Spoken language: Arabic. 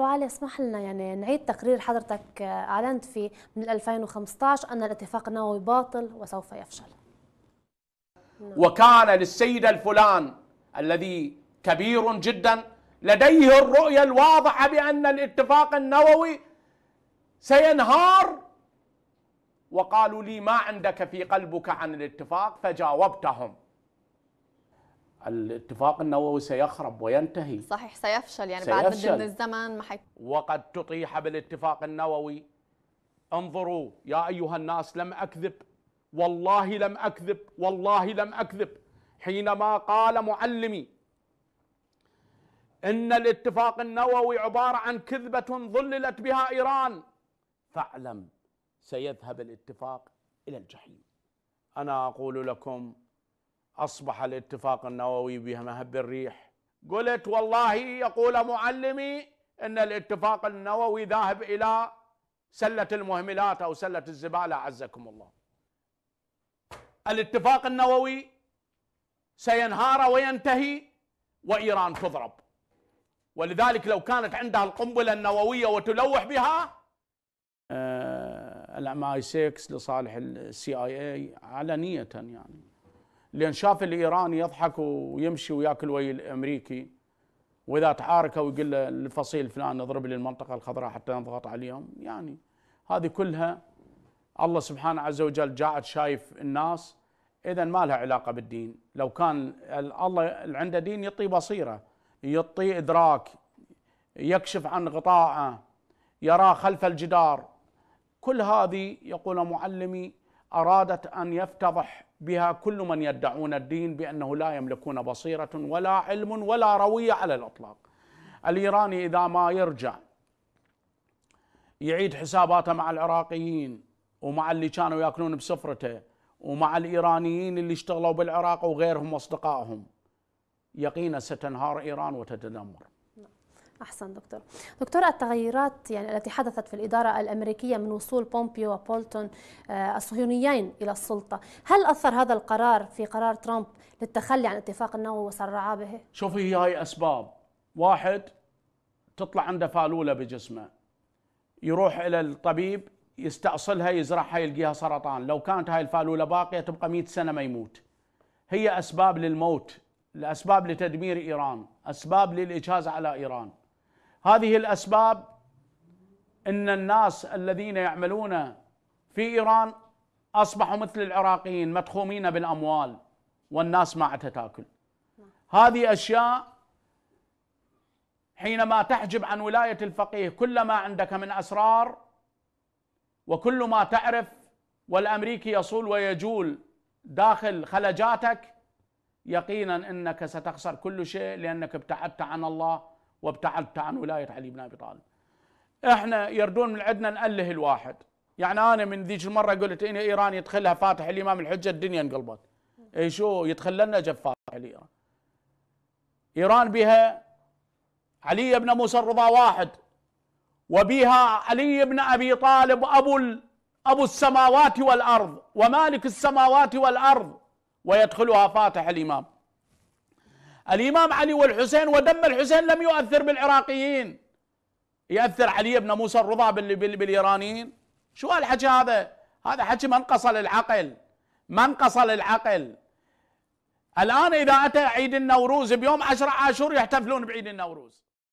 ابو علي اسمح لنا يعني نعيد تقرير حضرتك آه، اعلنت فيه من 2015 ان الاتفاق النووي باطل وسوف يفشل. نعم. وكان للسيد الفلان الذي كبير جدا لديه الرؤية الواضحة بأن الاتفاق النووي سينهار وقالوا لي ما عندك في قلبك عن الاتفاق فجاوبتهم الاتفاق النووي سيخرب وينتهي صحيح سيفشل يعني سيفشل. بعد مدة من الزمن ما حي... وقد تطيح بالاتفاق النووي انظروا يا أيها الناس لم أكذب والله لم أكذب والله لم أكذب حينما قال معلمي إن الاتفاق النووي عبارة عن كذبة ظللت بها إيران فاعلم سيذهب الاتفاق إلى الجحيم أنا أقول لكم أصبح الاتفاق النووي بمهب الريح قلت والله يقول معلمي أن الاتفاق النووي ذاهب إلى سلة المهملات أو سلة الزبالة عزكم الله الاتفاق النووي سينهار وينتهي وإيران تضرب ولذلك لو كانت عندها القنبلة النووية وتلوح بها آه، الام اي 6 لصالح السي اي اي علنيه يعني لأن شاف الإيراني يضحك ويمشي وياكل ويا الأمريكي وإذا تحاركه ويقول له الفصيل فلان اضرب لي المنطقة الخضراء حتى نضغط عليهم يعني هذه كلها الله سبحانه عز وجل جاعد شايف الناس إذا ما لها علاقة بالدين لو كان الله اللي عنده دين يعطي بصيرة يعطي إدراك يكشف عن غطاءه يراه خلف الجدار كل هذه يقول معلمي أرادت أن يفتضح بها كل من يدعون الدين بأنه لا يملكون بصيرة ولا علم ولا روية على الإطلاق الإيراني إذا ما يرجع يعيد حساباته مع العراقيين ومع اللي كانوا ياكلون بسفرته ومع الإيرانيين اللي اشتغلوا بالعراق وغيرهم وأصدقائهم يقينا ستنهار إيران وتتدمر أحسن دكتور دكتور التغيرات يعني التي حدثت في الإدارة الأمريكية من وصول بومبيو وبولتون آه، الصهيونيين إلى السلطة هل أثر هذا القرار في قرار ترامب للتخلي عن اتفاق النووي وسرعاه به؟ شوفي هي هاي أسباب واحد تطلع عنده فالولة بجسمه يروح إلى الطبيب يستأصلها يزرعها يلقيها سرطان لو كانت هاي الفالولة باقية تبقى 100 سنة ما يموت هي أسباب للموت الأسباب لتدمير إيران أسباب للإجهاز على إيران هذه الاسباب ان الناس الذين يعملون في ايران اصبحوا مثل العراقيين مدخومين بالاموال والناس ما عادها تاكل هذه اشياء حينما تحجب عن ولايه الفقيه كل ما عندك من اسرار وكل ما تعرف والامريكي يصول ويجول داخل خلجاتك يقينا انك ستخسر كل شيء لانك ابتعدت عن الله وابتعدت عن ولايه علي بن ابي طالب احنا يردون من عندنا نأله الواحد يعني انا من ذيك المره قلت ان ايران يدخلها فاتح الامام الحجه الدنيا انقلبت اي شو يدخل لنا جب فاتح الايران ايران بها علي بن موسى الرضا واحد وبها علي بن ابي طالب ابو ابو السماوات والارض ومالك السماوات والارض ويدخلها فاتح الامام الإمام علي والحسين ودم الحسين لم يؤثر بالعراقيين يؤثر علي بن موسى الرضا بالإيرانيين شو هالحكي هذا هذا حكي منقص للعقل منقص للعقل الآن إذا أتى عيد النوروز بيوم عشر عاشور يحتفلون بعيد النوروز